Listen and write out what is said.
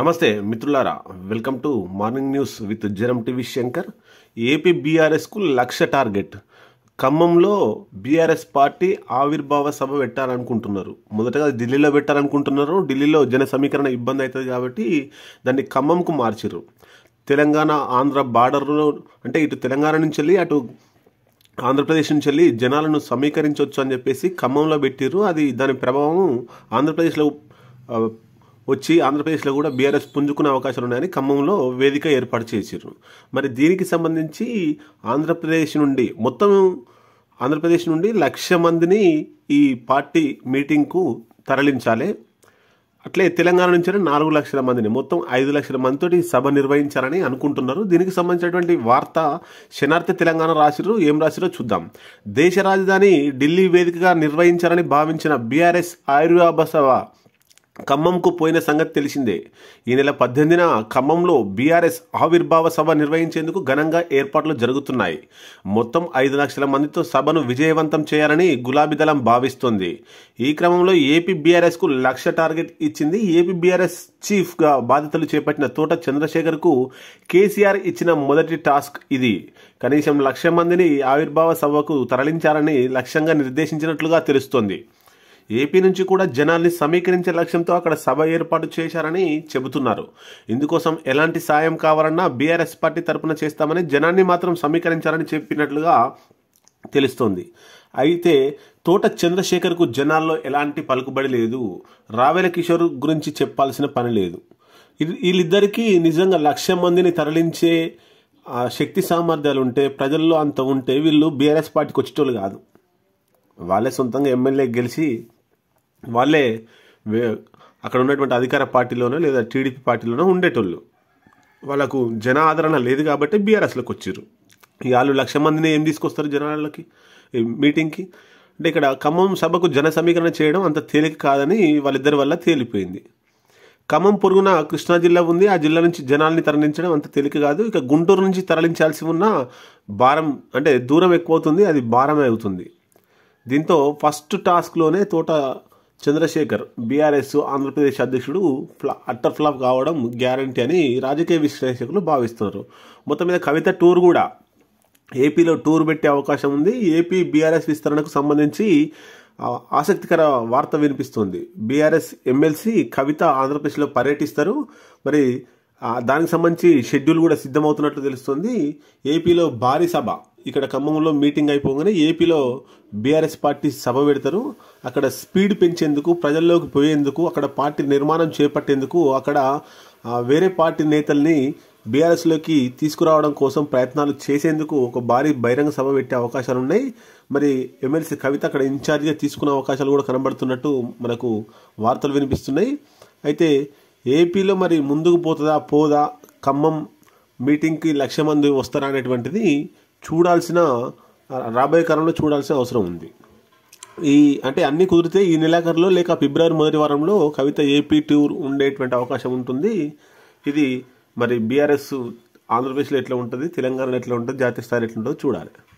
నమస్తే మిత్రులారా welcome to morning news with జరం టీవీ శంకర్ ఏపీ బీఆర్ఎస్కు లక్ష టార్గెట్ ఖమ్మంలో బీఆర్ఎస్ పార్టీ ఆవిర్భావ సభ పెట్టాలనుకుంటున్నారు మొదటగా ఢిల్లీలో పెట్టాలనుకుంటున్నారు ఢిల్లీలో జన సమీకరణ ఇబ్బంది అవుతుంది కాబట్టి దాన్ని ఖమ్మంకు మార్చిర్రు తెలంగాణ ఆంధ్ర బార్డర్లో అంటే ఇటు తెలంగాణ నుంచి వెళ్ళి అటు ఆంధ్రప్రదేశ్ నుంచి వెళ్ళి జనాలను సమీకరించవచ్చు అని చెప్పేసి ఖమ్మంలో పెట్టిరు అది దాని ప్రభావం ఆంధ్రప్రదేశ్లో వచ్చి ఆంధ్రప్రదేశ్లో కూడా బీఆర్ఎస్ పుంజుకునే అవకాశాలు ఉన్నాయని ఖమ్మంలో వేదిక ఏర్పాటు చేశారు మరి దీనికి సంబంధించి ఆంధ్రప్రదేశ్ నుండి మొత్తం ఆంధ్రప్రదేశ్ నుండి లక్ష మందిని ఈ పార్టీ మీటింగ్కు తరలించాలి అట్లే తెలంగాణ నుంచి నాలుగు లక్షల మందిని మొత్తం ఐదు లక్షల మందితో సభ నిర్వహించాలని అనుకుంటున్నారు దీనికి సంబంధించినటువంటి వార్త శనార్థ తెలంగాణ రాసిరు ఏం రాసిరో చూద్దాం దేశ రాజధాని ఢిల్లీ వేదికగా నిర్వహించాలని భావించిన బీఆర్ఎస్ ఆయుర్వాబసవ ఖమ్మంకు పోయిన సంగతి తెలిసిందే ఈ నెల పద్దెనిమిదిన ఖమ్మంలో బీఆర్ఎస్ ఆవిర్భావ సభ నిర్వహించేందుకు ఘనంగా ఏర్పాట్లు జరుగుతున్నాయి మొత్తం ఐదు లక్షల మందితో సభను విజయవంతం చేయాలని గులాబీ దళం భావిస్తోంది ఈ క్రమంలో ఏపీ బీఆర్ఎస్కు లక్ష టార్గెట్ ఇచ్చింది ఏపీ బీఆర్ఎస్ చీఫ్గా బాధ్యతలు చేపట్టిన తోట చంద్రశేఖర్కు కేసీఆర్ ఇచ్చిన మొదటి టాస్క్ ఇది కనీసం లక్ష మందిని ఆవిర్భావ సభకు తరలించాలని లక్ష్యంగా నిర్దేశించినట్లుగా తెలుస్తోంది ఏపీ నుంచి కూడా జనాల్ని సమీకరించే లక్ష్యంతో అక్కడ సభ ఏర్పాటు చేశారని చెబుతున్నారు ఇందుకోసం ఎలాంటి సాయం కావాలన్నా బీఆర్ఎస్ పార్టీ తరపున చేస్తామని జనాన్ని మాత్రం సమీకరించాలని చెప్పినట్లుగా తెలుస్తోంది అయితే తోట చంద్రశేఖర్కు జనాల్లో ఎలాంటి పలుకుబడి లేదు రావెల కిషోర్ గురించి చెప్పాల్సిన పని లేదు వీళ్ళిద్దరికీ నిజంగా లక్ష మందిని తరలించే శక్తి సామర్థ్యాలు ఉంటే ప్రజల్లో అంత ఉంటే వీళ్ళు బీఆర్ఎస్ పార్టీకి వచ్చేటోళ్ళు కాదు వాళ్ళే సొంతంగా ఎమ్మెల్యే గెలిచి వాళ్ళే అక్కడ ఉన్నటువంటి అధికార పార్టీలోనో లేదా టీడీపీ పార్టీలోనో ఉండేటోళ్ళు వాళ్ళకు జన ఆదరణ లేదు కాబట్టి బీఆర్ఎస్లోకి వచ్చారు వాళ్ళు లక్ష మందిని ఏం తీసుకొస్తారు జనాలకి మీటింగ్కి అంటే ఇక్కడ ఖమ్మం సభకు జన సమీకరణ చేయడం అంత తేలిక కాదని వాళ్ళిద్దరి వల్ల తేలిపోయింది ఖమ్మం పొరుగున కృష్ణా జిల్లా ఉంది ఆ జిల్లా నుంచి జనాల్ని తరలించడం అంత తేలిక కాదు ఇక గుంటూరు నుంచి తరలించాల్సి ఉన్న భారం అంటే దూరం ఎక్కువ అవుతుంది అది భారమే అవుతుంది దీంతో ఫస్ట్ టాస్క్లోనే తోట చంద్రశేఖర్ బీఆర్ఎస్ ఆంధ్రప్రదేశ్ అధ్యక్షుడు ఫ్లా అట్టర్ ఫ్లాప్ కావడం గ్యారంటీ అని రాజకీయ విశ్లేషకులు భావిస్తున్నారు మొత్తం మీద కవిత టూర్ కూడా ఏపీలో టూర్ పెట్టే అవకాశం ఉంది ఏపీ బీఆర్ఎస్ విస్తరణకు సంబంధించి ఆసక్తికర వార్త వినిపిస్తుంది బీఆర్ఎస్ ఎమ్మెల్సీ కవిత ఆంధ్రప్రదేశ్లో పర్యటిస్తారు మరి దానికి సంబంధించి షెడ్యూల్ కూడా సిద్ధమవుతున్నట్లు తెలుస్తుంది ఏపీలో భారీ సభ ఇక్కడ ఖమ్మంలో మీటింగ్ అయిపోగానే ఏపీలో బీఆర్ఎస్ పార్టీ సభ పెడతారు అక్కడ స్పీడ్ పెంచేందుకు ప్రజల్లోకి పోయేందుకు అక్కడ పార్టీ నిర్మాణం చేపట్టేందుకు అక్కడ వేరే పార్టీ నేతల్ని బీఆర్ఎస్లోకి తీసుకురావడం కోసం ప్రయత్నాలు చేసేందుకు ఒక భారీ బహిరంగ సభ పెట్టే అవకాశాలు ఉన్నాయి మరి ఎమ్మెల్సీ కవిత అక్కడ ఇన్ఛార్జ్గా తీసుకునే అవకాశాలు కూడా కనబడుతున్నట్టు మనకు వార్తలు వినిపిస్తున్నాయి అయితే ఏపీలో మరి ముందుకు పోతుందా పోదా ఖమ్మం మీటింగ్కి లక్ష మంది వస్తారా అనేటువంటిది చూడాల్సిన రాబోయే కాలంలో చూడాల్సిన అవసరం ఉంది ఈ అంటే అన్నీ కుదిరితే ఈ నెలాఖరులో లేక ఫిబ్రవరి మొదటి వారంలో కవిత ఏపీ టూర్ ఉండేటువంటి అవకాశం ఉంటుంది ఇది మరి బీఆర్ఎస్ ఆంధ్రప్రదేశ్లో ఎట్లా ఉంటుంది తెలంగాణలో ఎట్లా ఉంటుంది జాతీయ స్థాయిలో ఎట్లా ఉంటుందో చూడాలి